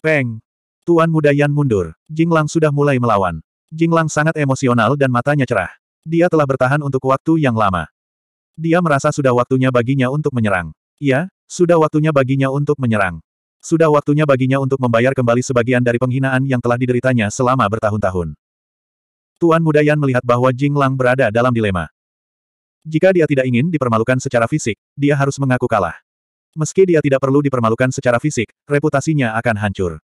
Peng! Tuan muda Yan mundur. Jinglang sudah mulai melawan. Jinglang sangat emosional dan matanya cerah. Dia telah bertahan untuk waktu yang lama. Dia merasa sudah waktunya baginya untuk menyerang. Ya, sudah waktunya baginya untuk menyerang. Sudah waktunya baginya untuk membayar kembali sebagian dari penghinaan yang telah dideritanya selama bertahun-tahun. Tuan muda Yan melihat bahwa Jinglang berada dalam dilema. Jika dia tidak ingin dipermalukan secara fisik, dia harus mengaku kalah. Meski dia tidak perlu dipermalukan secara fisik, reputasinya akan hancur.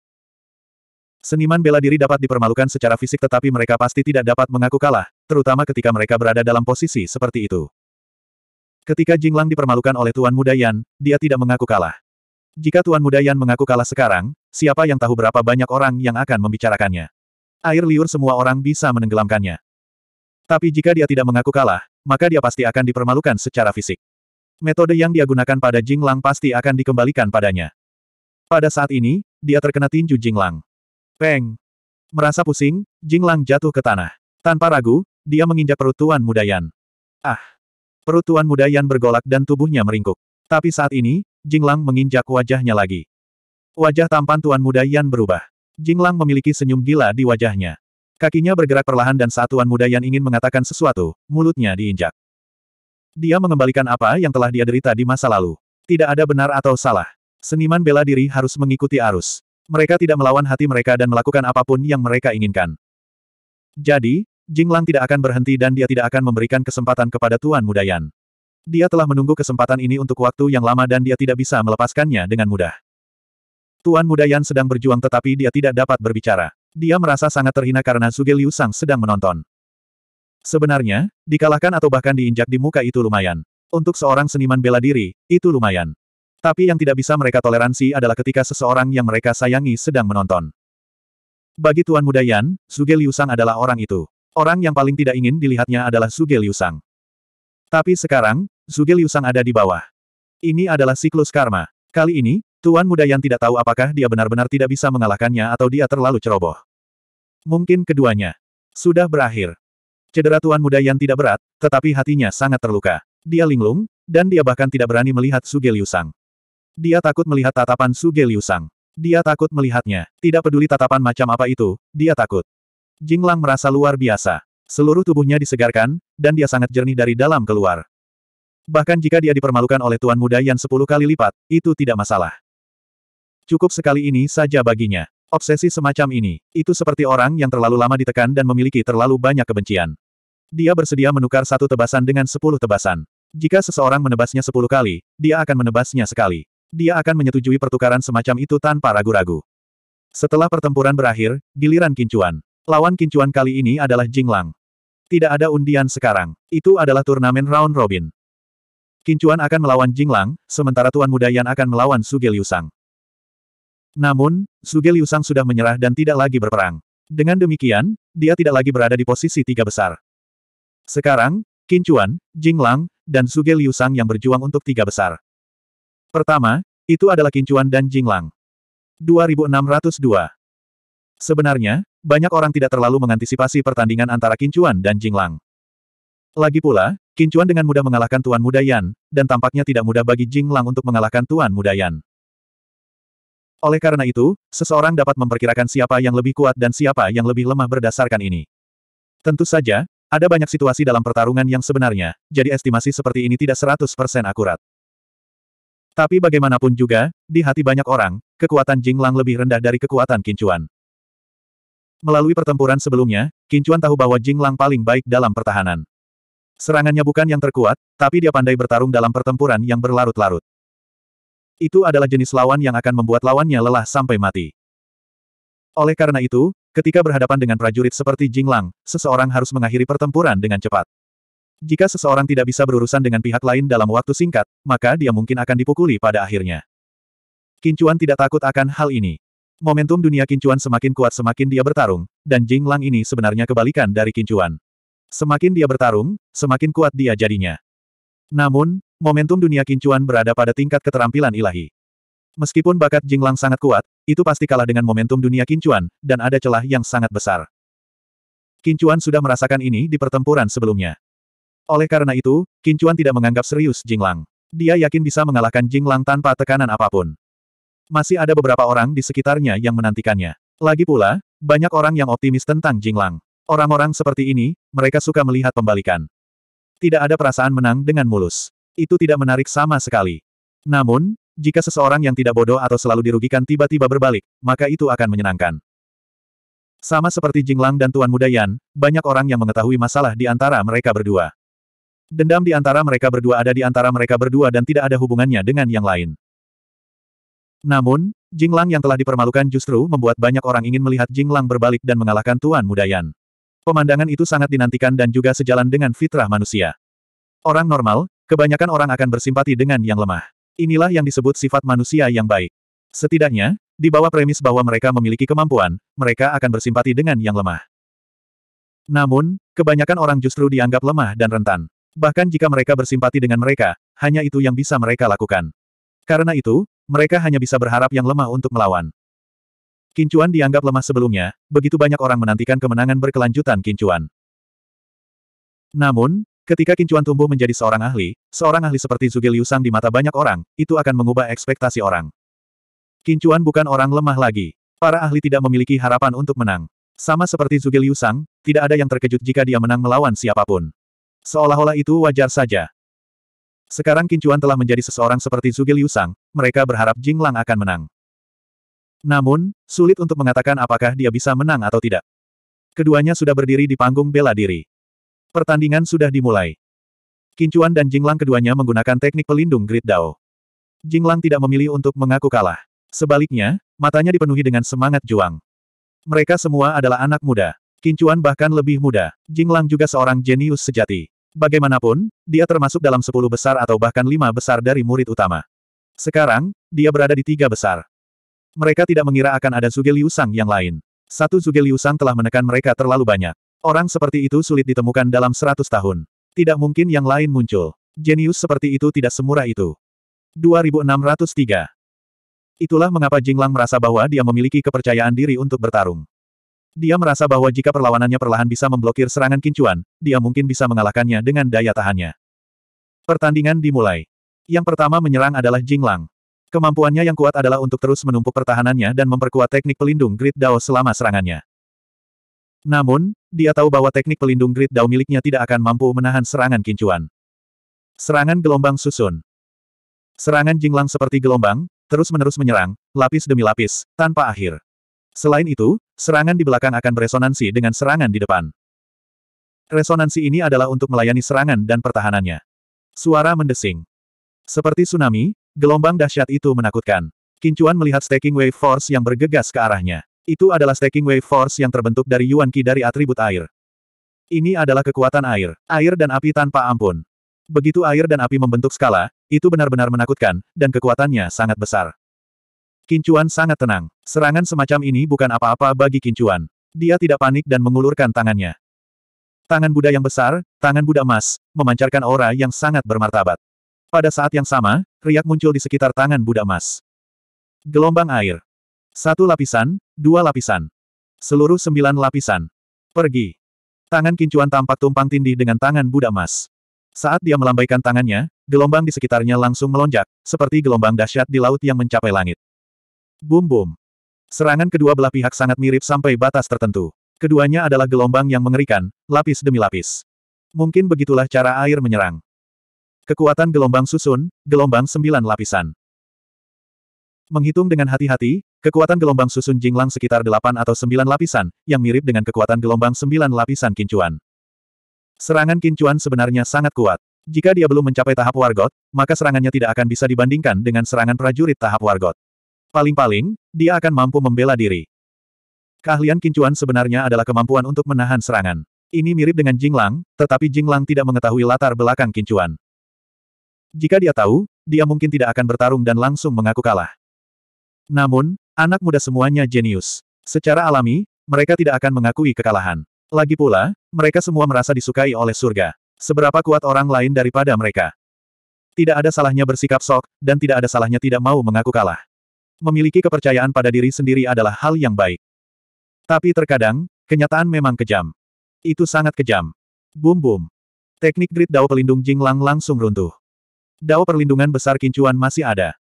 Seniman bela diri dapat dipermalukan secara fisik tetapi mereka pasti tidak dapat mengaku kalah, terutama ketika mereka berada dalam posisi seperti itu. Ketika Jinglang dipermalukan oleh Tuan Muda Yan, dia tidak mengaku kalah. Jika Tuan Muda Yan mengaku kalah sekarang, siapa yang tahu berapa banyak orang yang akan membicarakannya. Air liur semua orang bisa menenggelamkannya. Tapi jika dia tidak mengaku kalah, maka dia pasti akan dipermalukan secara fisik. Metode yang dia gunakan pada Jing Lang pasti akan dikembalikan padanya. Pada saat ini, dia terkena tinju Jing Lang. Peng! Merasa pusing, Jing Lang jatuh ke tanah. Tanpa ragu, dia menginjak perut Tuan Mudayan. Ah! Perut Tuan Mudayan bergolak dan tubuhnya meringkuk. Tapi saat ini, Jing Lang menginjak wajahnya lagi. Wajah tampan Tuan Mudayan Yan berubah. Lang memiliki senyum gila di wajahnya. Kakinya bergerak perlahan dan saat Tuan Mudayan ingin mengatakan sesuatu, mulutnya diinjak. Dia mengembalikan apa yang telah dia derita di masa lalu. Tidak ada benar atau salah. Seniman bela diri harus mengikuti arus. Mereka tidak melawan hati mereka dan melakukan apapun yang mereka inginkan. Jadi, Jing Lang tidak akan berhenti dan dia tidak akan memberikan kesempatan kepada Tuan Mudayan. Dia telah menunggu kesempatan ini untuk waktu yang lama dan dia tidak bisa melepaskannya dengan mudah. Tuan Mudayan sedang berjuang tetapi dia tidak dapat berbicara. Dia merasa sangat terhina karena Suge Liu Sang sedang menonton. Sebenarnya, dikalahkan atau bahkan diinjak di muka itu lumayan. Untuk seorang seniman bela diri, itu lumayan. Tapi yang tidak bisa mereka toleransi adalah ketika seseorang yang mereka sayangi sedang menonton. Bagi Tuan Muda Yan, Suge Liu Sang adalah orang itu. Orang yang paling tidak ingin dilihatnya adalah Suge Liu Sang. Tapi sekarang, Suge Liu Sang ada di bawah. Ini adalah siklus karma. Kali ini, Tuan Muda Yan tidak tahu apakah dia benar-benar tidak bisa mengalahkannya atau dia terlalu ceroboh. Mungkin keduanya. Sudah berakhir. Cedera Tuan Muda yang tidak berat, tetapi hatinya sangat terluka. Dia linglung, dan dia bahkan tidak berani melihat Suge Liu Dia takut melihat tatapan Suge Liu Dia takut melihatnya. Tidak peduli tatapan macam apa itu, dia takut. Jinglang merasa luar biasa. Seluruh tubuhnya disegarkan, dan dia sangat jernih dari dalam keluar. Bahkan jika dia dipermalukan oleh Tuan Muda yang sepuluh kali lipat, itu tidak masalah. Cukup sekali ini saja baginya. Obsesi semacam ini, itu seperti orang yang terlalu lama ditekan dan memiliki terlalu banyak kebencian. Dia bersedia menukar satu tebasan dengan sepuluh tebasan. Jika seseorang menebasnya sepuluh kali, dia akan menebasnya sekali. Dia akan menyetujui pertukaran semacam itu tanpa ragu-ragu. Setelah pertempuran berakhir, giliran kincuan. Lawan kincuan kali ini adalah Jinglang. Tidak ada undian sekarang. Itu adalah turnamen round robin. Kincuan akan melawan Jinglang, sementara Tuan Muda Yan akan melawan Suge Yusang. Namun, Suge Yusang sudah menyerah dan tidak lagi berperang. Dengan demikian, dia tidak lagi berada di posisi tiga besar. Sekarang, Kincuan, Jinglang, dan Suge Liu Sang yang berjuang untuk tiga besar. Pertama, itu adalah Kincuan dan Jinglang. 2602. Sebenarnya, banyak orang tidak terlalu mengantisipasi pertandingan antara Kincuan dan Jinglang. Lagi pula, Kincuan dengan mudah mengalahkan Tuan Muda Yan, dan tampaknya tidak mudah bagi Jing Lang untuk mengalahkan Tuan Muda Yan. Oleh karena itu, seseorang dapat memperkirakan siapa yang lebih kuat dan siapa yang lebih lemah berdasarkan ini. Tentu saja, ada banyak situasi dalam pertarungan yang sebenarnya, jadi estimasi seperti ini tidak 100% akurat. Tapi bagaimanapun juga, di hati banyak orang, kekuatan Jing Lang lebih rendah dari kekuatan Kincuan. Melalui pertempuran sebelumnya, Kincuan tahu bahwa Jing Lang paling baik dalam pertahanan. Serangannya bukan yang terkuat, tapi dia pandai bertarung dalam pertempuran yang berlarut-larut. Itu adalah jenis lawan yang akan membuat lawannya lelah sampai mati. Oleh karena itu, ketika berhadapan dengan prajurit seperti Jing Lang, seseorang harus mengakhiri pertempuran dengan cepat. Jika seseorang tidak bisa berurusan dengan pihak lain dalam waktu singkat, maka dia mungkin akan dipukuli pada akhirnya. Kincuan tidak takut akan hal ini. Momentum dunia Kincuan semakin kuat semakin dia bertarung, dan Jing Lang ini sebenarnya kebalikan dari Kincuan. Semakin dia bertarung, semakin kuat dia jadinya. Namun, momentum dunia Kincuan berada pada tingkat keterampilan ilahi. Meskipun bakat Jinglang sangat kuat, itu pasti kalah dengan momentum dunia kincuan, dan ada celah yang sangat besar. Kincuan sudah merasakan ini di pertempuran sebelumnya. Oleh karena itu, Kincuan tidak menganggap serius Jinglang. Dia yakin bisa mengalahkan Jinglang tanpa tekanan apapun. Masih ada beberapa orang di sekitarnya yang menantikannya. Lagi pula, banyak orang yang optimis tentang Jinglang. Orang-orang seperti ini, mereka suka melihat pembalikan. Tidak ada perasaan menang dengan mulus. Itu tidak menarik sama sekali. Namun, jika seseorang yang tidak bodoh atau selalu dirugikan tiba-tiba berbalik, maka itu akan menyenangkan. Sama seperti Jinglang dan Tuan Muda Yan, banyak orang yang mengetahui masalah di antara mereka berdua. Dendam di antara mereka berdua ada di antara mereka berdua dan tidak ada hubungannya dengan yang lain. Namun, Jinglang yang telah dipermalukan justru membuat banyak orang ingin melihat Jinglang berbalik dan mengalahkan Tuan Muda Yan. Pemandangan itu sangat dinantikan dan juga sejalan dengan fitrah manusia. Orang normal, kebanyakan orang akan bersimpati dengan yang lemah. Inilah yang disebut sifat manusia yang baik. Setidaknya, di bawah premis bahwa mereka memiliki kemampuan, mereka akan bersimpati dengan yang lemah. Namun, kebanyakan orang justru dianggap lemah dan rentan. Bahkan jika mereka bersimpati dengan mereka, hanya itu yang bisa mereka lakukan. Karena itu, mereka hanya bisa berharap yang lemah untuk melawan. Kincuan dianggap lemah sebelumnya, begitu banyak orang menantikan kemenangan berkelanjutan Kincuan. Namun, Ketika Kincuan tumbuh menjadi seorang ahli, seorang ahli seperti Zuge Liusang di mata banyak orang, itu akan mengubah ekspektasi orang. Kincuan bukan orang lemah lagi. Para ahli tidak memiliki harapan untuk menang. Sama seperti Zuge Liusang, tidak ada yang terkejut jika dia menang melawan siapapun. Seolah-olah itu wajar saja. Sekarang Kincuan telah menjadi seseorang seperti Zuge Liusang, mereka berharap Jing Lang akan menang. Namun, sulit untuk mengatakan apakah dia bisa menang atau tidak. Keduanya sudah berdiri di panggung bela diri. Pertandingan sudah dimulai. Kincuan dan Jinglang keduanya menggunakan teknik pelindung Grid Dao. Jinglang tidak memilih untuk mengaku kalah. Sebaliknya, matanya dipenuhi dengan semangat juang. Mereka semua adalah anak muda. Kincuan bahkan lebih muda. Jinglang juga seorang jenius sejati. Bagaimanapun, dia termasuk dalam sepuluh besar atau bahkan lima besar dari murid utama. Sekarang, dia berada di tiga besar. Mereka tidak mengira akan ada Zuge Liusang yang lain. Satu Zuge Liusang telah menekan mereka terlalu banyak. Orang seperti itu sulit ditemukan dalam seratus tahun. Tidak mungkin yang lain muncul. Jenius seperti itu tidak semurah itu. 2603 Itulah mengapa Jinglang merasa bahwa dia memiliki kepercayaan diri untuk bertarung. Dia merasa bahwa jika perlawanannya perlahan bisa memblokir serangan kincuan, dia mungkin bisa mengalahkannya dengan daya tahannya. Pertandingan dimulai. Yang pertama menyerang adalah Jinglang. Kemampuannya yang kuat adalah untuk terus menumpuk pertahanannya dan memperkuat teknik pelindung Grid Dao selama serangannya. Namun, dia tahu bahwa teknik pelindung grid dao miliknya tidak akan mampu menahan serangan kincuan. Serangan gelombang susun. Serangan jinglang seperti gelombang, terus-menerus menyerang, lapis demi lapis, tanpa akhir. Selain itu, serangan di belakang akan beresonansi dengan serangan di depan. Resonansi ini adalah untuk melayani serangan dan pertahanannya. Suara mendesing. Seperti tsunami, gelombang dahsyat itu menakutkan. Kincuan melihat staking wave force yang bergegas ke arahnya. Itu adalah staking wave force yang terbentuk dari Yuan Qi dari atribut air. Ini adalah kekuatan air, air dan api tanpa ampun. Begitu air dan api membentuk skala, itu benar-benar menakutkan, dan kekuatannya sangat besar. Kincuan sangat tenang. Serangan semacam ini bukan apa-apa bagi Kincuan. Dia tidak panik dan mengulurkan tangannya. Tangan Buddha yang besar, tangan Buddha emas, memancarkan aura yang sangat bermartabat. Pada saat yang sama, riak muncul di sekitar tangan Buddha emas. Gelombang air, satu lapisan, dua lapisan. Seluruh sembilan lapisan. Pergi. Tangan kincuan tampak tumpang tindih dengan tangan Buddha Mas. Saat dia melambaikan tangannya, gelombang di sekitarnya langsung melonjak, seperti gelombang dahsyat di laut yang mencapai langit. Bum bum. Serangan kedua belah pihak sangat mirip sampai batas tertentu. Keduanya adalah gelombang yang mengerikan, lapis demi lapis. Mungkin begitulah cara air menyerang. Kekuatan gelombang susun, gelombang sembilan lapisan. Menghitung dengan hati-hati, Kekuatan gelombang susun jinglang sekitar delapan atau sembilan lapisan, yang mirip dengan kekuatan gelombang sembilan lapisan kincuan. Serangan kincuan sebenarnya sangat kuat. Jika dia belum mencapai tahap wargot, maka serangannya tidak akan bisa dibandingkan dengan serangan prajurit tahap wargot. Paling-paling, dia akan mampu membela diri. Keahlian kincuan sebenarnya adalah kemampuan untuk menahan serangan. Ini mirip dengan Jinglang, tetapi Jinglang tidak mengetahui latar belakang kincuan. Jika dia tahu, dia mungkin tidak akan bertarung dan langsung mengaku kalah. Namun, Anak muda semuanya jenius. Secara alami, mereka tidak akan mengakui kekalahan. Lagi pula, mereka semua merasa disukai oleh surga. Seberapa kuat orang lain daripada mereka. Tidak ada salahnya bersikap sok, dan tidak ada salahnya tidak mau mengaku kalah. Memiliki kepercayaan pada diri sendiri adalah hal yang baik. Tapi terkadang, kenyataan memang kejam. Itu sangat kejam. Bum bum. Teknik grid Dao pelindung Lang langsung runtuh. Dao perlindungan besar kincuan masih ada.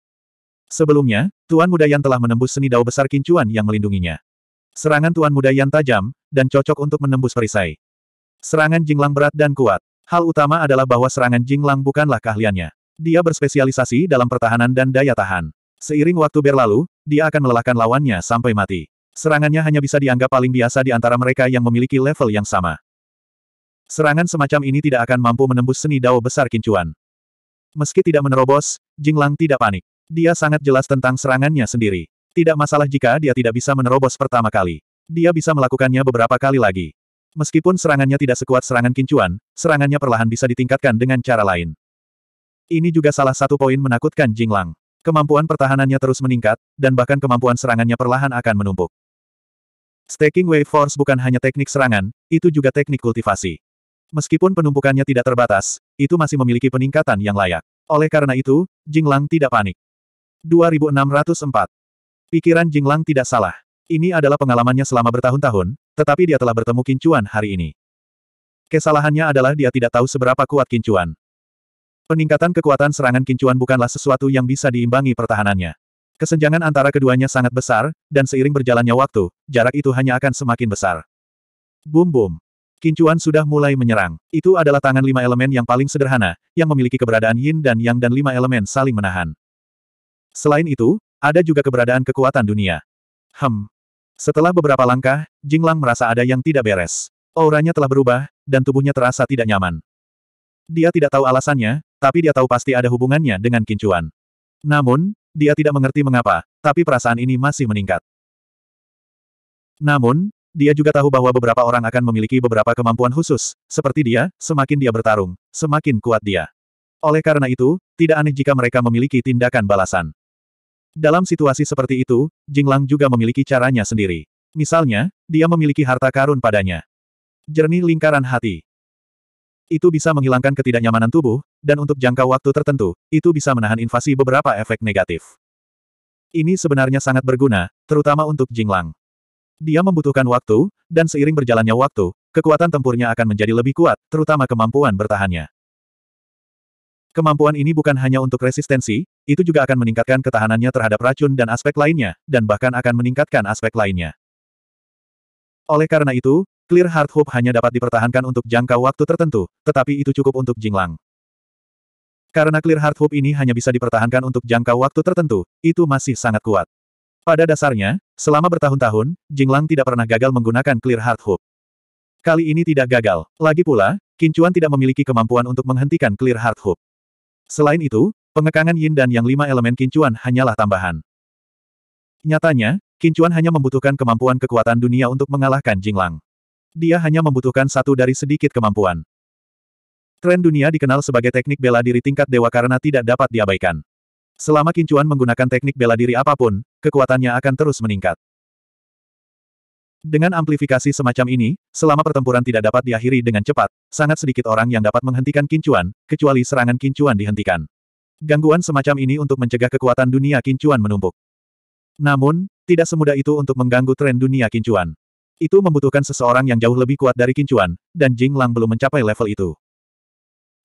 Sebelumnya, Tuan Muda Yan telah menembus seni dao besar kincuan yang melindunginya. Serangan Tuan Muda Yan tajam, dan cocok untuk menembus perisai. Serangan Jinglang berat dan kuat. Hal utama adalah bahwa serangan Jinglang bukanlah keahliannya. Dia berspesialisasi dalam pertahanan dan daya tahan. Seiring waktu berlalu, dia akan melelahkan lawannya sampai mati. Serangannya hanya bisa dianggap paling biasa di antara mereka yang memiliki level yang sama. Serangan semacam ini tidak akan mampu menembus seni dao besar kincuan. Meski tidak menerobos, Jinglang tidak panik. Dia sangat jelas tentang serangannya sendiri. Tidak masalah jika dia tidak bisa menerobos pertama kali. Dia bisa melakukannya beberapa kali lagi. Meskipun serangannya tidak sekuat serangan kincuan, serangannya perlahan bisa ditingkatkan dengan cara lain. Ini juga salah satu poin menakutkan Jinglang. Kemampuan pertahanannya terus meningkat, dan bahkan kemampuan serangannya perlahan akan menumpuk. Staking Wave Force bukan hanya teknik serangan, itu juga teknik kultivasi. Meskipun penumpukannya tidak terbatas, itu masih memiliki peningkatan yang layak. Oleh karena itu, Jinglang tidak panik. 2604. Pikiran Jinglang tidak salah. Ini adalah pengalamannya selama bertahun-tahun, tetapi dia telah bertemu Kincuan hari ini. Kesalahannya adalah dia tidak tahu seberapa kuat Kincuan. Peningkatan kekuatan serangan Kincuan bukanlah sesuatu yang bisa diimbangi pertahanannya. Kesenjangan antara keduanya sangat besar, dan seiring berjalannya waktu, jarak itu hanya akan semakin besar. Bum bum. Kincuan sudah mulai menyerang. Itu adalah tangan lima elemen yang paling sederhana, yang memiliki keberadaan yin dan yang dan lima elemen saling menahan. Selain itu, ada juga keberadaan kekuatan dunia. Hmm. Setelah beberapa langkah, Jinglang merasa ada yang tidak beres. Auranya telah berubah, dan tubuhnya terasa tidak nyaman. Dia tidak tahu alasannya, tapi dia tahu pasti ada hubungannya dengan kincuan. Namun, dia tidak mengerti mengapa, tapi perasaan ini masih meningkat. Namun, dia juga tahu bahwa beberapa orang akan memiliki beberapa kemampuan khusus, seperti dia, semakin dia bertarung, semakin kuat dia. Oleh karena itu, tidak aneh jika mereka memiliki tindakan balasan. Dalam situasi seperti itu, Jinglang juga memiliki caranya sendiri. Misalnya, dia memiliki harta karun padanya. Jernih lingkaran hati. Itu bisa menghilangkan ketidaknyamanan tubuh, dan untuk jangka waktu tertentu, itu bisa menahan invasi beberapa efek negatif. Ini sebenarnya sangat berguna, terutama untuk Jinglang. Dia membutuhkan waktu, dan seiring berjalannya waktu, kekuatan tempurnya akan menjadi lebih kuat, terutama kemampuan bertahannya. Kemampuan ini bukan hanya untuk resistensi, itu juga akan meningkatkan ketahanannya terhadap racun dan aspek lainnya, dan bahkan akan meningkatkan aspek lainnya. Oleh karena itu, Clear Heart Hope hanya dapat dipertahankan untuk jangka waktu tertentu, tetapi itu cukup untuk Jinglang. Karena Clear Heart Hope ini hanya bisa dipertahankan untuk jangka waktu tertentu, itu masih sangat kuat. Pada dasarnya, selama bertahun-tahun, Jinglang tidak pernah gagal menggunakan Clear Heart Hope. Kali ini tidak gagal. Lagi pula, Kincuan tidak memiliki kemampuan untuk menghentikan Clear Heart Hope. Selain itu, pengekangan yin dan yang lima elemen kincuan hanyalah tambahan. Nyatanya, kincuan hanya membutuhkan kemampuan kekuatan dunia untuk mengalahkan Jinglang. Dia hanya membutuhkan satu dari sedikit kemampuan. Tren dunia dikenal sebagai teknik bela diri tingkat dewa karena tidak dapat diabaikan. Selama kincuan menggunakan teknik bela diri apapun, kekuatannya akan terus meningkat. Dengan amplifikasi semacam ini, selama pertempuran tidak dapat diakhiri dengan cepat, sangat sedikit orang yang dapat menghentikan kincuan, kecuali serangan kincuan dihentikan. Gangguan semacam ini untuk mencegah kekuatan dunia kincuan menumpuk. Namun, tidak semudah itu untuk mengganggu tren dunia kincuan. Itu membutuhkan seseorang yang jauh lebih kuat dari kincuan, dan Jing Lang belum mencapai level itu.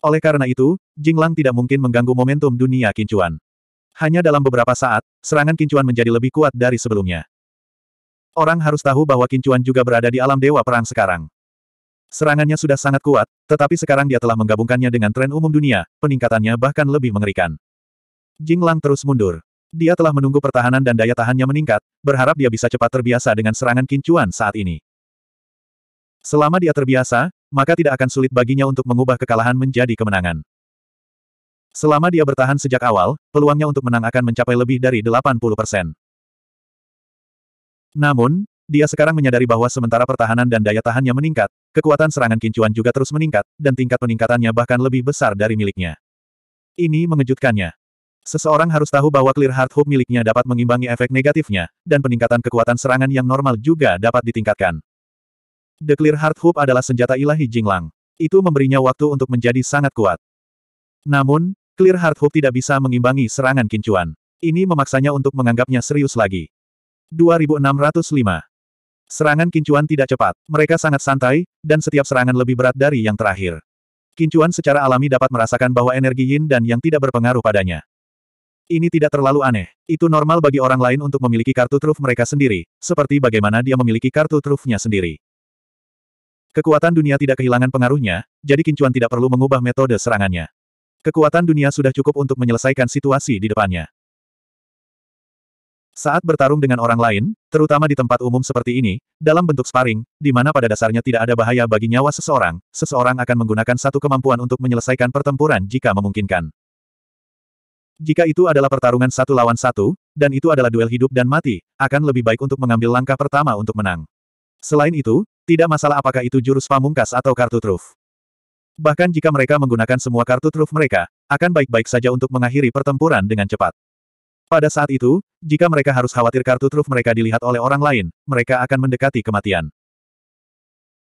Oleh karena itu, Jing Lang tidak mungkin mengganggu momentum dunia kincuan. Hanya dalam beberapa saat, serangan kincuan menjadi lebih kuat dari sebelumnya. Orang harus tahu bahwa Kincuan juga berada di alam dewa perang sekarang. Serangannya sudah sangat kuat, tetapi sekarang dia telah menggabungkannya dengan tren umum dunia, peningkatannya bahkan lebih mengerikan. Jing Lang terus mundur. Dia telah menunggu pertahanan dan daya tahannya meningkat, berharap dia bisa cepat terbiasa dengan serangan Kincuan saat ini. Selama dia terbiasa, maka tidak akan sulit baginya untuk mengubah kekalahan menjadi kemenangan. Selama dia bertahan sejak awal, peluangnya untuk menang akan mencapai lebih dari 80 persen. Namun, dia sekarang menyadari bahwa sementara pertahanan dan daya tahannya meningkat, kekuatan serangan kincuan juga terus meningkat, dan tingkat peningkatannya bahkan lebih besar dari miliknya. Ini mengejutkannya. Seseorang harus tahu bahwa clear heart hope miliknya dapat mengimbangi efek negatifnya, dan peningkatan kekuatan serangan yang normal juga dapat ditingkatkan. The clear heart hope adalah senjata ilahi Jinglang. Itu memberinya waktu untuk menjadi sangat kuat. Namun, clear heart hope tidak bisa mengimbangi serangan kincuan. Ini memaksanya untuk menganggapnya serius lagi. 2605. Serangan kincuan tidak cepat, mereka sangat santai, dan setiap serangan lebih berat dari yang terakhir. Kincuan secara alami dapat merasakan bahwa energi yin dan yang tidak berpengaruh padanya. Ini tidak terlalu aneh, itu normal bagi orang lain untuk memiliki kartu truf mereka sendiri, seperti bagaimana dia memiliki kartu trufnya sendiri. Kekuatan dunia tidak kehilangan pengaruhnya, jadi kincuan tidak perlu mengubah metode serangannya. Kekuatan dunia sudah cukup untuk menyelesaikan situasi di depannya. Saat bertarung dengan orang lain, terutama di tempat umum seperti ini, dalam bentuk sparring, di mana pada dasarnya tidak ada bahaya bagi nyawa seseorang, seseorang akan menggunakan satu kemampuan untuk menyelesaikan pertempuran jika memungkinkan. Jika itu adalah pertarungan satu lawan satu, dan itu adalah duel hidup dan mati, akan lebih baik untuk mengambil langkah pertama untuk menang. Selain itu, tidak masalah apakah itu jurus pamungkas atau kartu truf. Bahkan jika mereka menggunakan semua kartu truf mereka, akan baik-baik saja untuk mengakhiri pertempuran dengan cepat. Pada saat itu, jika mereka harus khawatir kartu truf mereka dilihat oleh orang lain, mereka akan mendekati kematian.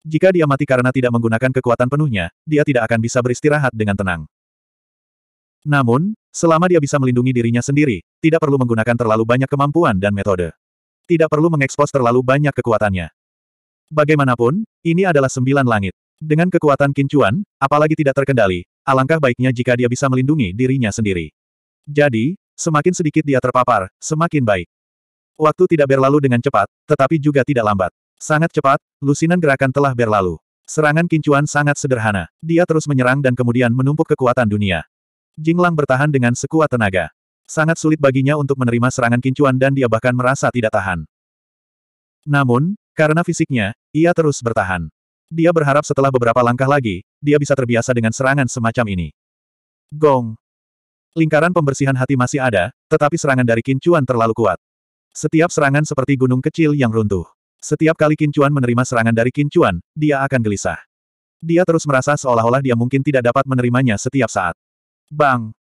Jika dia mati karena tidak menggunakan kekuatan penuhnya, dia tidak akan bisa beristirahat dengan tenang. Namun, selama dia bisa melindungi dirinya sendiri, tidak perlu menggunakan terlalu banyak kemampuan dan metode. Tidak perlu mengekspos terlalu banyak kekuatannya. Bagaimanapun, ini adalah sembilan langit. Dengan kekuatan kincuan, apalagi tidak terkendali, alangkah baiknya jika dia bisa melindungi dirinya sendiri. Jadi, Semakin sedikit dia terpapar, semakin baik. Waktu tidak berlalu dengan cepat, tetapi juga tidak lambat. Sangat cepat, lusinan gerakan telah berlalu. Serangan kincuan sangat sederhana. Dia terus menyerang dan kemudian menumpuk kekuatan dunia. Jinglang bertahan dengan sekuat tenaga. Sangat sulit baginya untuk menerima serangan kincuan dan dia bahkan merasa tidak tahan. Namun, karena fisiknya, ia terus bertahan. Dia berharap setelah beberapa langkah lagi, dia bisa terbiasa dengan serangan semacam ini. Gong! Lingkaran pembersihan hati masih ada, tetapi serangan dari Kincuan terlalu kuat. Setiap serangan seperti gunung kecil yang runtuh. Setiap kali Kincuan menerima serangan dari Kincuan, dia akan gelisah. Dia terus merasa seolah-olah dia mungkin tidak dapat menerimanya setiap saat. Bang!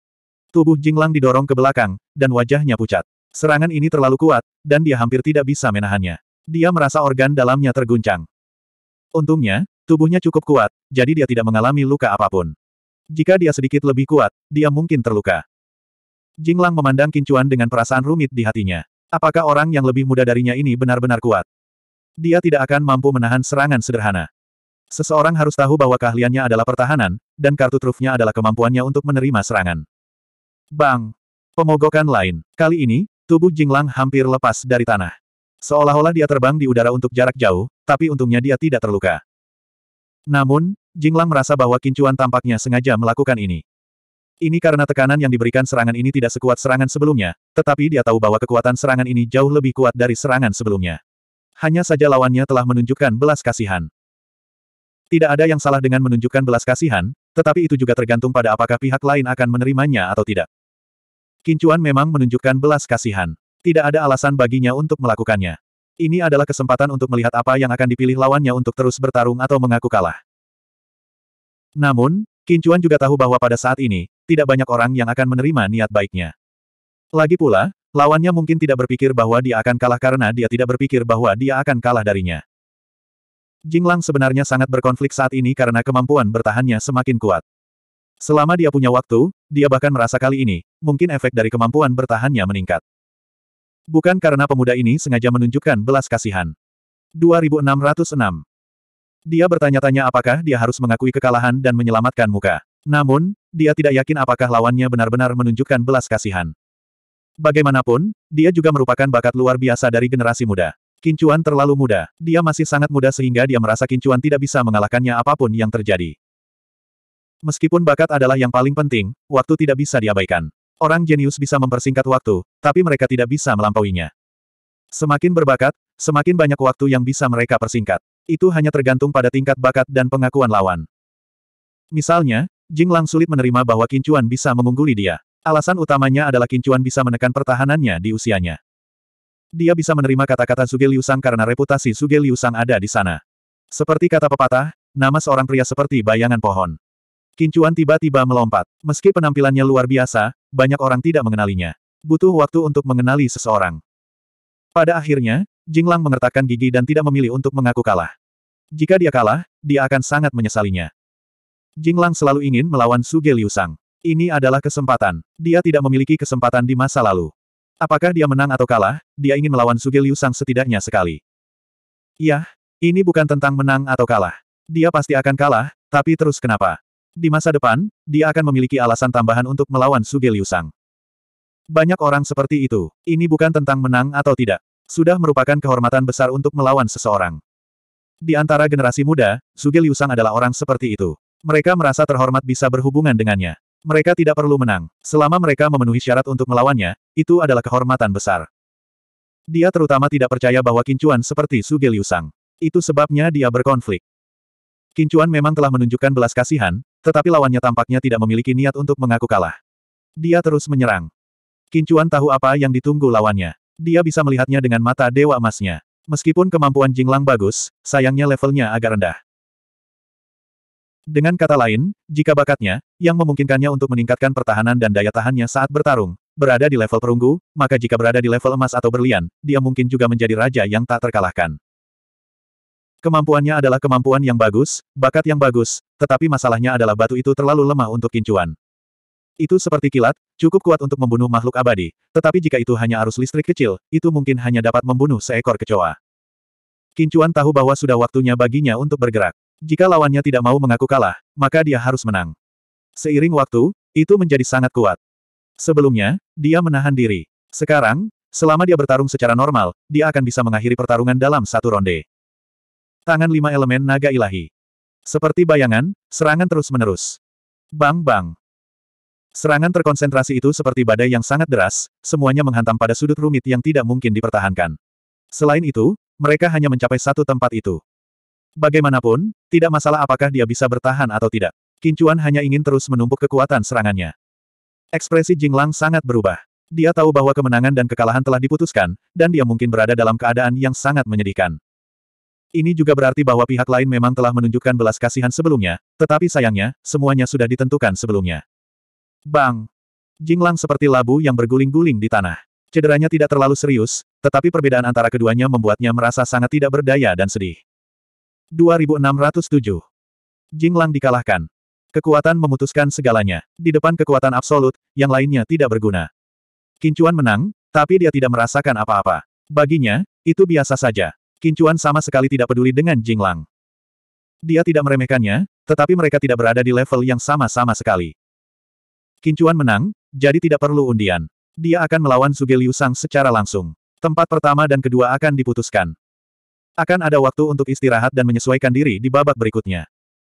Tubuh Jinglang didorong ke belakang, dan wajahnya pucat. Serangan ini terlalu kuat, dan dia hampir tidak bisa menahannya. Dia merasa organ dalamnya terguncang. Untungnya, tubuhnya cukup kuat, jadi dia tidak mengalami luka apapun. Jika dia sedikit lebih kuat, dia mungkin terluka. Jinglang memandang Kincuan dengan perasaan rumit di hatinya. Apakah orang yang lebih muda darinya ini benar-benar kuat? Dia tidak akan mampu menahan serangan sederhana. Seseorang harus tahu bahwa keahliannya adalah pertahanan, dan kartu trufnya adalah kemampuannya untuk menerima serangan. Bang! Pemogokan lain. Kali ini, tubuh Jinglang hampir lepas dari tanah. Seolah-olah dia terbang di udara untuk jarak jauh, tapi untungnya dia tidak terluka. Namun, Jinglang merasa bahwa Kincuan tampaknya sengaja melakukan ini. Ini karena tekanan yang diberikan serangan ini tidak sekuat serangan sebelumnya, tetapi dia tahu bahwa kekuatan serangan ini jauh lebih kuat dari serangan sebelumnya. Hanya saja lawannya telah menunjukkan belas kasihan. Tidak ada yang salah dengan menunjukkan belas kasihan, tetapi itu juga tergantung pada apakah pihak lain akan menerimanya atau tidak. Kincuan memang menunjukkan belas kasihan. Tidak ada alasan baginya untuk melakukannya. Ini adalah kesempatan untuk melihat apa yang akan dipilih lawannya untuk terus bertarung atau mengaku kalah. Namun, Kincuan juga tahu bahwa pada saat ini, tidak banyak orang yang akan menerima niat baiknya. Lagi pula, lawannya mungkin tidak berpikir bahwa dia akan kalah karena dia tidak berpikir bahwa dia akan kalah darinya. Jinglang sebenarnya sangat berkonflik saat ini karena kemampuan bertahannya semakin kuat. Selama dia punya waktu, dia bahkan merasa kali ini, mungkin efek dari kemampuan bertahannya meningkat. Bukan karena pemuda ini sengaja menunjukkan belas kasihan. 2606. Dia bertanya-tanya apakah dia harus mengakui kekalahan dan menyelamatkan muka. Namun, dia tidak yakin apakah lawannya benar-benar menunjukkan belas kasihan. Bagaimanapun, dia juga merupakan bakat luar biasa dari generasi muda. Kincuan terlalu muda. Dia masih sangat muda sehingga dia merasa Kincuan tidak bisa mengalahkannya apapun yang terjadi. Meskipun bakat adalah yang paling penting, waktu tidak bisa diabaikan. Orang jenius bisa mempersingkat waktu, tapi mereka tidak bisa melampauinya. Semakin berbakat, semakin banyak waktu yang bisa mereka persingkat. Itu hanya tergantung pada tingkat bakat dan pengakuan lawan. Misalnya, Jing Lang sulit menerima bahwa Kincuan bisa mengungguli dia. Alasan utamanya adalah Kincuan bisa menekan pertahanannya di usianya. Dia bisa menerima kata-kata Suge Liu karena reputasi Suge Liu ada di sana. Seperti kata pepatah, nama seorang pria seperti bayangan pohon. Kincuan tiba-tiba melompat. Meski penampilannya luar biasa, banyak orang tidak mengenalinya. Butuh waktu untuk mengenali seseorang. Pada akhirnya, Jinglang mengertakkan gigi dan tidak memilih untuk mengaku kalah. Jika dia kalah, dia akan sangat menyesalinya. Jinglang selalu ingin melawan Suge Liu Sang. Ini adalah kesempatan. Dia tidak memiliki kesempatan di masa lalu. Apakah dia menang atau kalah, dia ingin melawan Suge Liu Sang setidaknya sekali. Yah, ini bukan tentang menang atau kalah. Dia pasti akan kalah, tapi terus kenapa? Di masa depan, dia akan memiliki alasan tambahan untuk melawan Suge Liu Banyak orang seperti itu. Ini bukan tentang menang atau tidak. Sudah merupakan kehormatan besar untuk melawan seseorang. Di antara generasi muda, Suge Liu adalah orang seperti itu. Mereka merasa terhormat bisa berhubungan dengannya. Mereka tidak perlu menang. Selama mereka memenuhi syarat untuk melawannya, itu adalah kehormatan besar. Dia terutama tidak percaya bahwa Kincuan seperti Suge Liu Itu sebabnya dia berkonflik. Kincuan memang telah menunjukkan belas kasihan, tetapi lawannya tampaknya tidak memiliki niat untuk mengaku kalah. Dia terus menyerang. Kincuan tahu apa yang ditunggu lawannya. Dia bisa melihatnya dengan mata dewa emasnya. Meskipun kemampuan Jinglang bagus, sayangnya levelnya agak rendah. Dengan kata lain, jika bakatnya, yang memungkinkannya untuk meningkatkan pertahanan dan daya tahannya saat bertarung, berada di level perunggu, maka jika berada di level emas atau berlian, dia mungkin juga menjadi raja yang tak terkalahkan. Kemampuannya adalah kemampuan yang bagus, bakat yang bagus, tetapi masalahnya adalah batu itu terlalu lemah untuk kincuan. Itu seperti kilat, cukup kuat untuk membunuh makhluk abadi, tetapi jika itu hanya arus listrik kecil, itu mungkin hanya dapat membunuh seekor kecoa. Kincuan tahu bahwa sudah waktunya baginya untuk bergerak. Jika lawannya tidak mau mengaku kalah, maka dia harus menang. Seiring waktu, itu menjadi sangat kuat. Sebelumnya, dia menahan diri. Sekarang, selama dia bertarung secara normal, dia akan bisa mengakhiri pertarungan dalam satu ronde. Tangan lima elemen naga ilahi. Seperti bayangan, serangan terus-menerus. Bang-bang. Serangan terkonsentrasi itu seperti badai yang sangat deras, semuanya menghantam pada sudut rumit yang tidak mungkin dipertahankan. Selain itu, mereka hanya mencapai satu tempat itu. Bagaimanapun, tidak masalah apakah dia bisa bertahan atau tidak. Kincuan hanya ingin terus menumpuk kekuatan serangannya. Ekspresi Jinglang sangat berubah. Dia tahu bahwa kemenangan dan kekalahan telah diputuskan, dan dia mungkin berada dalam keadaan yang sangat menyedihkan. Ini juga berarti bahwa pihak lain memang telah menunjukkan belas kasihan sebelumnya, tetapi sayangnya, semuanya sudah ditentukan sebelumnya. Bang! Jinglang seperti labu yang berguling-guling di tanah. Cederanya tidak terlalu serius, tetapi perbedaan antara keduanya membuatnya merasa sangat tidak berdaya dan sedih. 2607 Jinglang dikalahkan. Kekuatan memutuskan segalanya. Di depan kekuatan absolut, yang lainnya tidak berguna. Kincuan menang, tapi dia tidak merasakan apa-apa. Baginya, itu biasa saja. Kincuan sama sekali tidak peduli dengan Jinglang. Dia tidak meremehkannya, tetapi mereka tidak berada di level yang sama-sama sekali. Kincuan menang, jadi tidak perlu undian. Dia akan melawan Suge Liu Sang secara langsung. Tempat pertama dan kedua akan diputuskan. Akan ada waktu untuk istirahat dan menyesuaikan diri di babak berikutnya.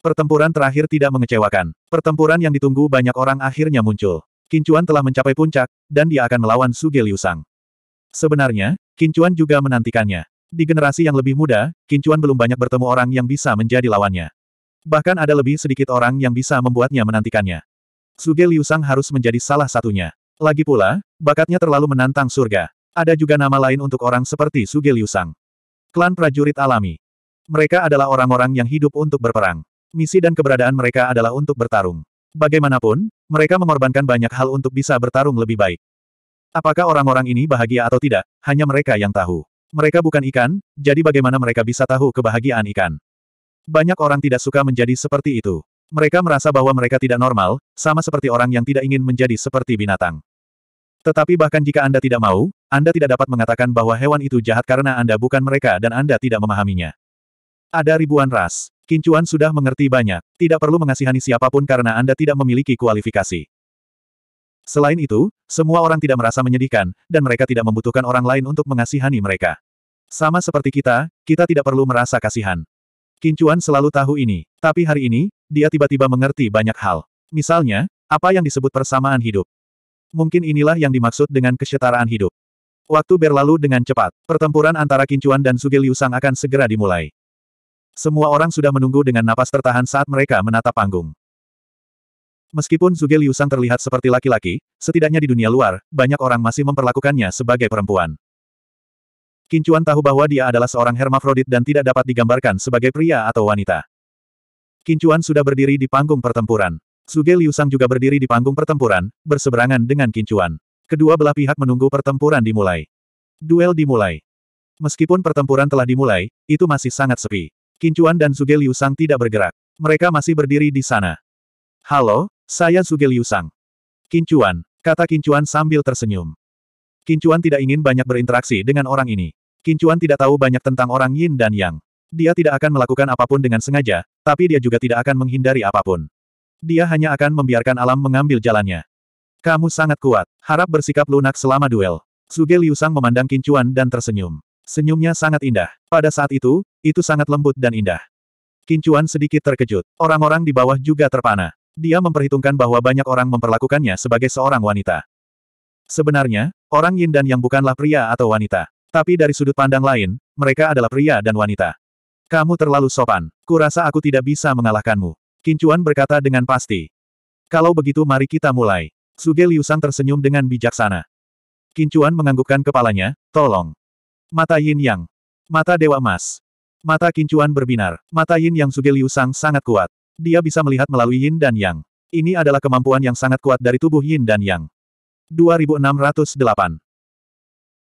Pertempuran terakhir tidak mengecewakan. Pertempuran yang ditunggu banyak orang akhirnya muncul. Kincuan telah mencapai puncak, dan dia akan melawan Suge Liu Sang. Sebenarnya, Kincuan juga menantikannya. Di generasi yang lebih muda, Kincuan belum banyak bertemu orang yang bisa menjadi lawannya. Bahkan ada lebih sedikit orang yang bisa membuatnya menantikannya. Suge Liu Sang harus menjadi salah satunya. Lagi pula, bakatnya terlalu menantang surga. Ada juga nama lain untuk orang seperti Suge Liu Sang. Klan prajurit alami. Mereka adalah orang-orang yang hidup untuk berperang. Misi dan keberadaan mereka adalah untuk bertarung. Bagaimanapun, mereka mengorbankan banyak hal untuk bisa bertarung lebih baik. Apakah orang-orang ini bahagia atau tidak, hanya mereka yang tahu. Mereka bukan ikan, jadi bagaimana mereka bisa tahu kebahagiaan ikan? Banyak orang tidak suka menjadi seperti itu. Mereka merasa bahwa mereka tidak normal, sama seperti orang yang tidak ingin menjadi seperti binatang. Tetapi bahkan jika Anda tidak mau, Anda tidak dapat mengatakan bahwa hewan itu jahat karena Anda bukan mereka dan Anda tidak memahaminya. Ada ribuan ras. Kincuan sudah mengerti banyak. Tidak perlu mengasihani siapapun karena Anda tidak memiliki kualifikasi. Selain itu, semua orang tidak merasa menyedihkan, dan mereka tidak membutuhkan orang lain untuk mengasihani mereka. Sama seperti kita, kita tidak perlu merasa kasihan. Kincuan selalu tahu ini, tapi hari ini, dia tiba-tiba mengerti banyak hal. Misalnya, apa yang disebut persamaan hidup. Mungkin inilah yang dimaksud dengan kesetaraan hidup. Waktu berlalu dengan cepat, pertempuran antara Kincuan dan Suge akan segera dimulai. Semua orang sudah menunggu dengan napas tertahan saat mereka menatap panggung. Meskipun Zuge Liu terlihat seperti laki-laki, setidaknya di dunia luar, banyak orang masih memperlakukannya sebagai perempuan. Kincuan tahu bahwa dia adalah seorang hermafrodit dan tidak dapat digambarkan sebagai pria atau wanita. Kincuan sudah berdiri di panggung pertempuran. Zuge Liu juga berdiri di panggung pertempuran, berseberangan dengan Kincuan. Kedua belah pihak menunggu pertempuran dimulai. Duel dimulai. Meskipun pertempuran telah dimulai, itu masih sangat sepi. Kincuan dan Zuge Liu tidak bergerak. Mereka masih berdiri di sana. Halo, saya Suge Liu Sang. Kincuan, kata Kincuan sambil tersenyum. Kincuan tidak ingin banyak berinteraksi dengan orang ini. Kincuan tidak tahu banyak tentang orang Yin dan Yang. Dia tidak akan melakukan apapun dengan sengaja, tapi dia juga tidak akan menghindari apapun. Dia hanya akan membiarkan alam mengambil jalannya. Kamu sangat kuat. Harap bersikap lunak selama duel. Suge Liu Sang memandang Kincuan dan tersenyum. Senyumnya sangat indah. Pada saat itu, itu sangat lembut dan indah. Kincuan sedikit terkejut. Orang-orang di bawah juga terpana. Dia memperhitungkan bahwa banyak orang memperlakukannya sebagai seorang wanita. Sebenarnya, orang Yin dan Yang bukanlah pria atau wanita. Tapi dari sudut pandang lain, mereka adalah pria dan wanita. Kamu terlalu sopan. Kurasa aku tidak bisa mengalahkanmu. Kincuan berkata dengan pasti. Kalau begitu mari kita mulai. Suge Liusang tersenyum dengan bijaksana. Kincuan menganggukkan kepalanya, tolong. Mata Yin Yang. Mata Dewa Emas. Mata Kincuan berbinar. Mata Yin Yang Suge Liusang sangat kuat. Dia bisa melihat melalui Yin dan Yang. Ini adalah kemampuan yang sangat kuat dari tubuh Yin dan Yang. 2608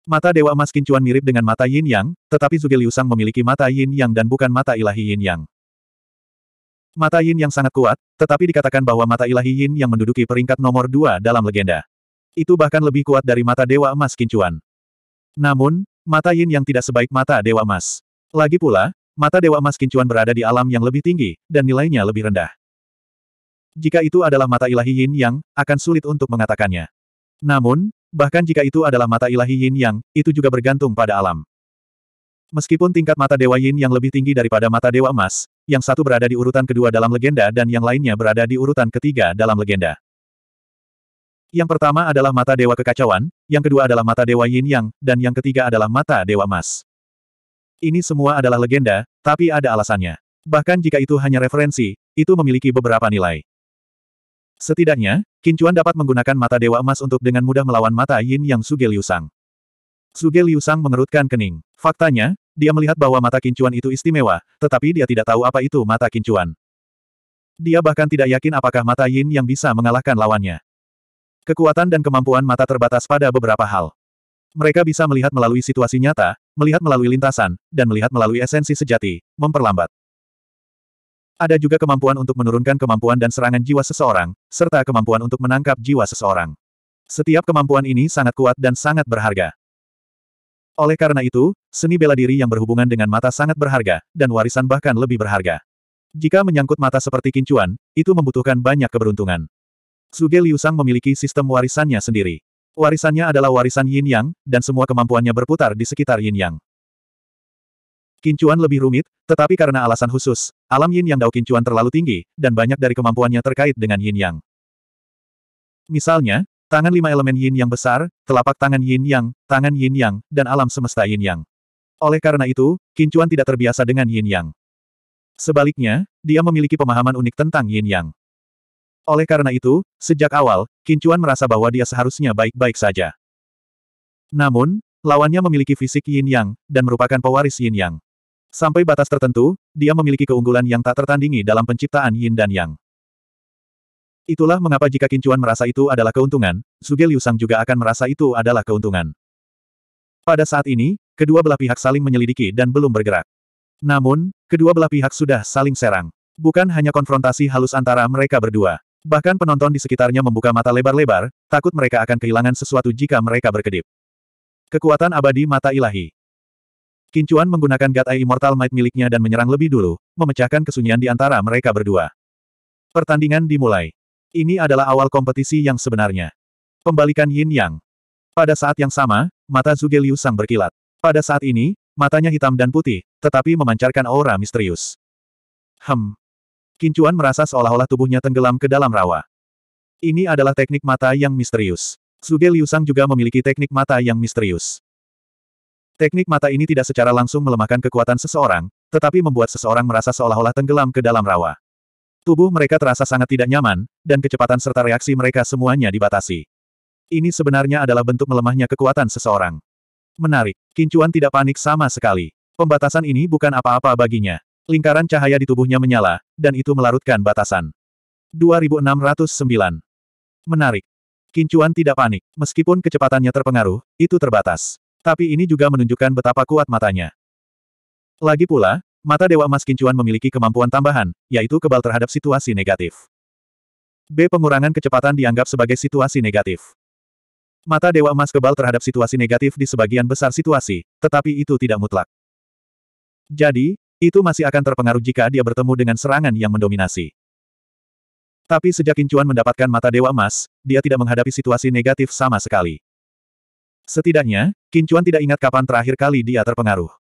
Mata Dewa Emas Kincuan mirip dengan mata Yin Yang, tetapi Zuge Liu memiliki mata Yin Yang dan bukan mata ilahi Yin Yang. Mata Yin yang sangat kuat, tetapi dikatakan bahwa mata ilahi Yin yang menduduki peringkat nomor dua dalam legenda. Itu bahkan lebih kuat dari mata Dewa Emas Kincuan. Namun, mata Yin yang tidak sebaik mata Dewa Emas. Lagi pula, Mata Dewa Emas Kincuan berada di alam yang lebih tinggi, dan nilainya lebih rendah. Jika itu adalah mata ilahi Yin Yang, akan sulit untuk mengatakannya. Namun, bahkan jika itu adalah mata ilahi Yin Yang, itu juga bergantung pada alam. Meskipun tingkat mata Dewa Yin yang lebih tinggi daripada mata Dewa Emas, yang satu berada di urutan kedua dalam legenda dan yang lainnya berada di urutan ketiga dalam legenda. Yang pertama adalah mata Dewa Kekacauan, yang kedua adalah mata Dewa Yin Yang, dan yang ketiga adalah mata Dewa Emas. Ini semua adalah legenda, tapi ada alasannya. Bahkan jika itu hanya referensi, itu memiliki beberapa nilai. Setidaknya, Kincuan dapat menggunakan mata Dewa Emas untuk dengan mudah melawan mata Yin Yang Suge Liu Sang. Suge Liu mengerutkan kening. Faktanya, dia melihat bahwa mata Kincuan itu istimewa, tetapi dia tidak tahu apa itu mata Kincuan. Dia bahkan tidak yakin apakah mata Yin yang bisa mengalahkan lawannya. Kekuatan dan kemampuan mata terbatas pada beberapa hal. Mereka bisa melihat melalui situasi nyata, melihat melalui lintasan, dan melihat melalui esensi sejati, memperlambat. Ada juga kemampuan untuk menurunkan kemampuan dan serangan jiwa seseorang, serta kemampuan untuk menangkap jiwa seseorang. Setiap kemampuan ini sangat kuat dan sangat berharga. Oleh karena itu, seni bela diri yang berhubungan dengan mata sangat berharga, dan warisan bahkan lebih berharga. Jika menyangkut mata seperti kincuan, itu membutuhkan banyak keberuntungan. Suge Liu Sang memiliki sistem warisannya sendiri. Warisannya adalah warisan yin yang, dan semua kemampuannya berputar di sekitar yin yang. Kincuan lebih rumit, tetapi karena alasan khusus, alam yin yang dao kincuan terlalu tinggi, dan banyak dari kemampuannya terkait dengan yin yang. Misalnya, tangan lima elemen yin yang besar, telapak tangan yin yang, tangan yin yang, dan alam semesta yin yang. Oleh karena itu, Kincuan tidak terbiasa dengan yin yang. Sebaliknya, dia memiliki pemahaman unik tentang yin yang. Oleh karena itu, sejak awal, Kincuan merasa bahwa dia seharusnya baik-baik saja. Namun, lawannya memiliki fisik yin yang, dan merupakan pewaris yin yang. Sampai batas tertentu, dia memiliki keunggulan yang tak tertandingi dalam penciptaan yin dan yang. Itulah mengapa jika Kincuan merasa itu adalah keuntungan, Zuge Liu juga akan merasa itu adalah keuntungan. Pada saat ini, kedua belah pihak saling menyelidiki dan belum bergerak. Namun, kedua belah pihak sudah saling serang. Bukan hanya konfrontasi halus antara mereka berdua. Bahkan penonton di sekitarnya membuka mata lebar-lebar, takut mereka akan kehilangan sesuatu jika mereka berkedip. Kekuatan abadi mata ilahi. Kincuan menggunakan Gatai Immortal Might miliknya dan menyerang lebih dulu, memecahkan kesunyian di antara mereka berdua. Pertandingan dimulai. Ini adalah awal kompetisi yang sebenarnya. Pembalikan Yin Yang. Pada saat yang sama, mata Zuge Liu Sang berkilat. Pada saat ini, matanya hitam dan putih, tetapi memancarkan aura misterius. Hem, Kincuan merasa seolah-olah tubuhnya tenggelam ke dalam rawa. Ini adalah teknik mata yang misterius. Suge Liusang juga memiliki teknik mata yang misterius. Teknik mata ini tidak secara langsung melemahkan kekuatan seseorang, tetapi membuat seseorang merasa seolah-olah tenggelam ke dalam rawa. Tubuh mereka terasa sangat tidak nyaman, dan kecepatan serta reaksi mereka semuanya dibatasi. Ini sebenarnya adalah bentuk melemahnya kekuatan seseorang. Menarik, Kincuan tidak panik sama sekali. Pembatasan ini bukan apa-apa baginya. Lingkaran cahaya di tubuhnya menyala, dan itu melarutkan batasan. 2609. Menarik. Kincuan tidak panik, meskipun kecepatannya terpengaruh, itu terbatas. Tapi ini juga menunjukkan betapa kuat matanya. Lagi pula, mata Dewa Emas Kincuan memiliki kemampuan tambahan, yaitu kebal terhadap situasi negatif. B. Pengurangan kecepatan dianggap sebagai situasi negatif. Mata Dewa Emas kebal terhadap situasi negatif di sebagian besar situasi, tetapi itu tidak mutlak. Jadi, itu masih akan terpengaruh jika dia bertemu dengan serangan yang mendominasi. Tapi sejak Kincuan mendapatkan mata Dewa Emas, dia tidak menghadapi situasi negatif sama sekali. Setidaknya, Kincuan tidak ingat kapan terakhir kali dia terpengaruh.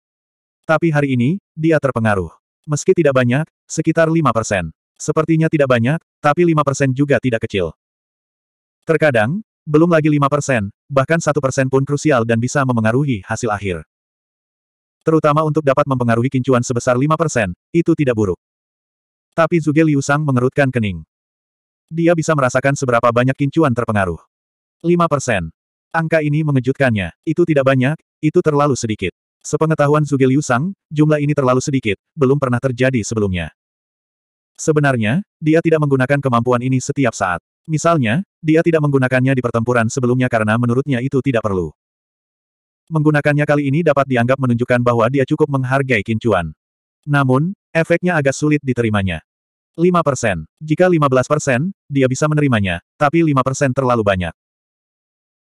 Tapi hari ini, dia terpengaruh. Meski tidak banyak, sekitar 5 persen. Sepertinya tidak banyak, tapi 5 persen juga tidak kecil. Terkadang, belum lagi 5 persen, bahkan 1 persen pun krusial dan bisa memengaruhi hasil akhir terutama untuk dapat mempengaruhi kincuan sebesar 5%, itu tidak buruk. Tapi Zuge Liu Sang mengerutkan kening. Dia bisa merasakan seberapa banyak kincuan terpengaruh. 5%. Angka ini mengejutkannya. Itu tidak banyak, itu terlalu sedikit. Sepengetahuan Zuge Liu Sang, jumlah ini terlalu sedikit, belum pernah terjadi sebelumnya. Sebenarnya, dia tidak menggunakan kemampuan ini setiap saat. Misalnya, dia tidak menggunakannya di pertempuran sebelumnya karena menurutnya itu tidak perlu. Menggunakannya kali ini dapat dianggap menunjukkan bahwa dia cukup menghargai kincuan. Namun, efeknya agak sulit diterimanya. 5%. Jika 15%, dia bisa menerimanya, tapi 5% terlalu banyak.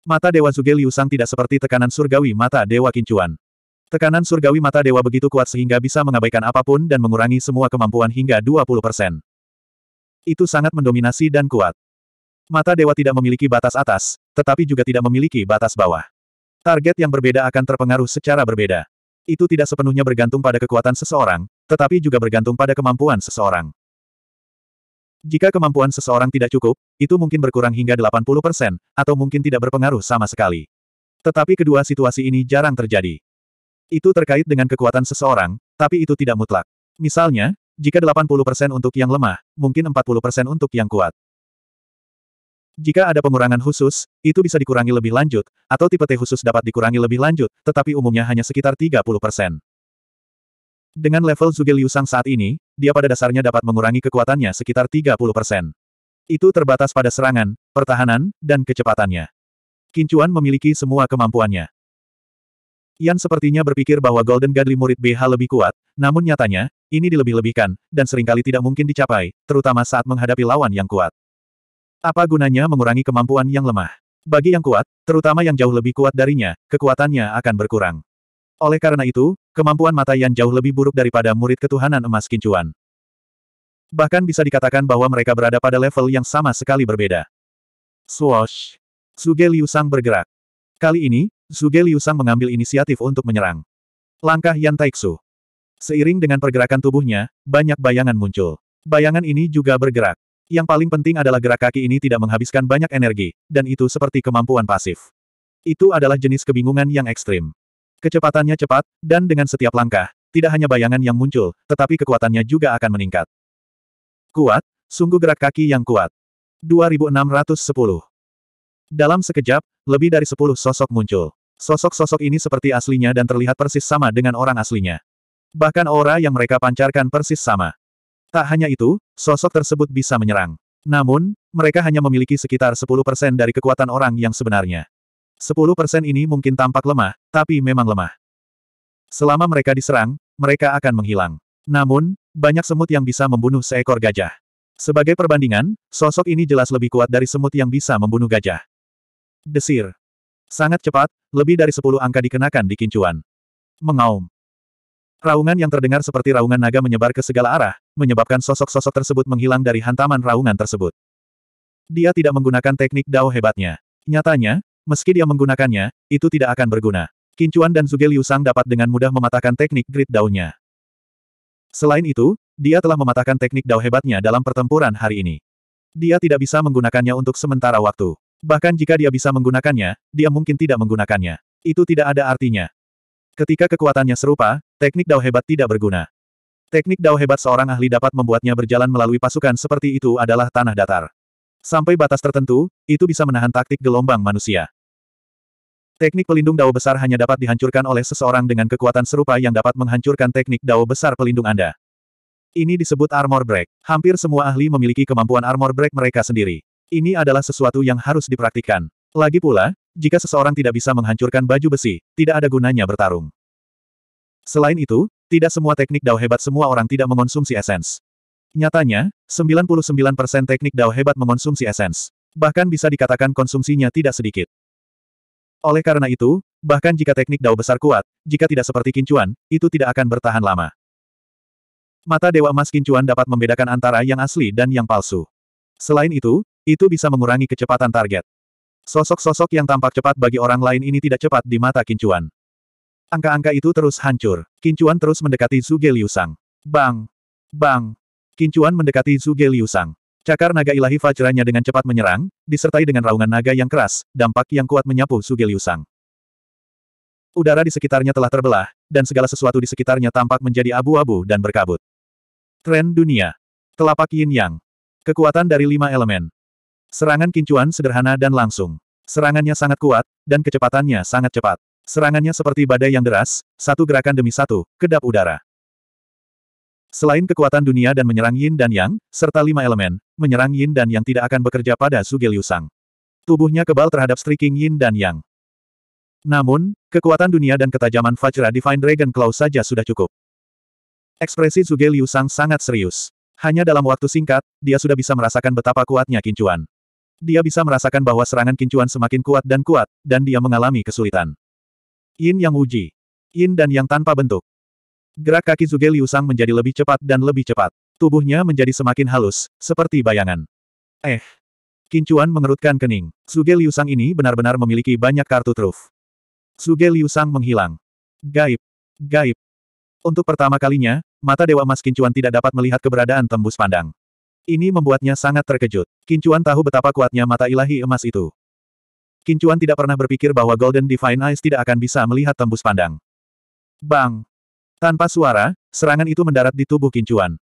Mata Dewa Zuge Liu Sang tidak seperti tekanan surgawi mata Dewa Kincuan. Tekanan surgawi mata dewa begitu kuat sehingga bisa mengabaikan apapun dan mengurangi semua kemampuan hingga 20%. Itu sangat mendominasi dan kuat. Mata dewa tidak memiliki batas atas, tetapi juga tidak memiliki batas bawah. Target yang berbeda akan terpengaruh secara berbeda. Itu tidak sepenuhnya bergantung pada kekuatan seseorang, tetapi juga bergantung pada kemampuan seseorang. Jika kemampuan seseorang tidak cukup, itu mungkin berkurang hingga 80%, atau mungkin tidak berpengaruh sama sekali. Tetapi kedua situasi ini jarang terjadi. Itu terkait dengan kekuatan seseorang, tapi itu tidak mutlak. Misalnya, jika 80% untuk yang lemah, mungkin 40% untuk yang kuat. Jika ada pengurangan khusus, itu bisa dikurangi lebih lanjut, atau tipe T khusus dapat dikurangi lebih lanjut, tetapi umumnya hanya sekitar 30 persen. Dengan level Zuge Liu Sang saat ini, dia pada dasarnya dapat mengurangi kekuatannya sekitar 30 persen. Itu terbatas pada serangan, pertahanan, dan kecepatannya. Kincuan memiliki semua kemampuannya. Yan sepertinya berpikir bahwa Golden Godly murid BH lebih kuat, namun nyatanya, ini dilebih-lebihkan, dan seringkali tidak mungkin dicapai, terutama saat menghadapi lawan yang kuat. Apa gunanya mengurangi kemampuan yang lemah? Bagi yang kuat, terutama yang jauh lebih kuat darinya, kekuatannya akan berkurang. Oleh karena itu, kemampuan mata yang jauh lebih buruk daripada murid ketuhanan emas kincuan. Bahkan bisa dikatakan bahwa mereka berada pada level yang sama sekali berbeda. Swoosh! Suge Liu Sang bergerak. Kali ini, Suge Liu Sang mengambil inisiatif untuk menyerang. Langkah Yan Taiksu. Seiring dengan pergerakan tubuhnya, banyak bayangan muncul. Bayangan ini juga bergerak. Yang paling penting adalah gerak kaki ini tidak menghabiskan banyak energi, dan itu seperti kemampuan pasif. Itu adalah jenis kebingungan yang ekstrim. Kecepatannya cepat, dan dengan setiap langkah, tidak hanya bayangan yang muncul, tetapi kekuatannya juga akan meningkat. Kuat, sungguh gerak kaki yang kuat. 2610. Dalam sekejap, lebih dari 10 sosok muncul. Sosok-sosok ini seperti aslinya dan terlihat persis sama dengan orang aslinya. Bahkan aura yang mereka pancarkan persis sama. Tak hanya itu, sosok tersebut bisa menyerang. Namun, mereka hanya memiliki sekitar 10% dari kekuatan orang yang sebenarnya. 10% ini mungkin tampak lemah, tapi memang lemah. Selama mereka diserang, mereka akan menghilang. Namun, banyak semut yang bisa membunuh seekor gajah. Sebagai perbandingan, sosok ini jelas lebih kuat dari semut yang bisa membunuh gajah. Desir. Sangat cepat, lebih dari 10 angka dikenakan di kincuan. Mengaum. Raungan yang terdengar seperti raungan naga menyebar ke segala arah, menyebabkan sosok-sosok tersebut menghilang dari hantaman raungan tersebut. Dia tidak menggunakan teknik dao hebatnya. Nyatanya, meski dia menggunakannya, itu tidak akan berguna. Kincuan dan Zuge Liu dapat dengan mudah mematahkan teknik grid daunnya. Selain itu, dia telah mematahkan teknik dao hebatnya dalam pertempuran hari ini. Dia tidak bisa menggunakannya untuk sementara waktu. Bahkan jika dia bisa menggunakannya, dia mungkin tidak menggunakannya. Itu tidak ada artinya. Ketika kekuatannya serupa, teknik dao hebat tidak berguna. Teknik dao hebat seorang ahli dapat membuatnya berjalan melalui pasukan seperti itu adalah tanah datar. Sampai batas tertentu, itu bisa menahan taktik gelombang manusia. Teknik pelindung dao besar hanya dapat dihancurkan oleh seseorang dengan kekuatan serupa yang dapat menghancurkan teknik dao besar pelindung Anda. Ini disebut armor break. Hampir semua ahli memiliki kemampuan armor break mereka sendiri. Ini adalah sesuatu yang harus dipraktikkan. Lagi pula, jika seseorang tidak bisa menghancurkan baju besi, tidak ada gunanya bertarung. Selain itu, tidak semua teknik dao hebat semua orang tidak mengonsumsi esens. Nyatanya, 99% teknik dao hebat mengonsumsi esens. Bahkan bisa dikatakan konsumsinya tidak sedikit. Oleh karena itu, bahkan jika teknik dao besar kuat, jika tidak seperti kincuan, itu tidak akan bertahan lama. Mata Dewa Emas Kincuan dapat membedakan antara yang asli dan yang palsu. Selain itu, itu bisa mengurangi kecepatan target. Sosok-sosok yang tampak cepat bagi orang lain ini tidak cepat di mata Kincuan. Angka-angka itu terus hancur. Kincuan terus mendekati Zuge Liusang. Bang! Bang! Kincuan mendekati Zuge Liusang. Cakar naga ilahi fajranya dengan cepat menyerang, disertai dengan raungan naga yang keras, dampak yang kuat menyapu Zuge Liusang. Udara di sekitarnya telah terbelah, dan segala sesuatu di sekitarnya tampak menjadi abu-abu dan berkabut. Tren dunia. Telapak yin yang. Kekuatan dari lima elemen. Serangan kincuan sederhana dan langsung. Serangannya sangat kuat, dan kecepatannya sangat cepat. Serangannya seperti badai yang deras, satu gerakan demi satu, kedap udara. Selain kekuatan dunia dan menyerang yin dan yang, serta lima elemen, menyerang yin dan yang tidak akan bekerja pada Su Liusang. Tubuhnya kebal terhadap striking yin dan yang. Namun, kekuatan dunia dan ketajaman Fajra Divine Dragon Claw saja sudah cukup. Ekspresi Su Liusang sangat serius. Hanya dalam waktu singkat, dia sudah bisa merasakan betapa kuatnya kincuan. Dia bisa merasakan bahwa serangan kincuan semakin kuat dan kuat, dan dia mengalami kesulitan. Yin yang uji. Yin dan yang tanpa bentuk. Gerak kaki Zuge Liu menjadi lebih cepat dan lebih cepat. Tubuhnya menjadi semakin halus, seperti bayangan. Eh. Kincuan mengerutkan kening. Zuge Liu ini benar-benar memiliki banyak kartu truf. Zuge Liu menghilang. Gaib. Gaib. Untuk pertama kalinya, mata Dewa Mas Kincuan tidak dapat melihat keberadaan tembus pandang. Ini membuatnya sangat terkejut. Kincuan tahu betapa kuatnya mata ilahi emas itu. Kincuan tidak pernah berpikir bahwa Golden Divine Eyes tidak akan bisa melihat tembus pandang. Bang! Tanpa suara, serangan itu mendarat di tubuh Kincuan.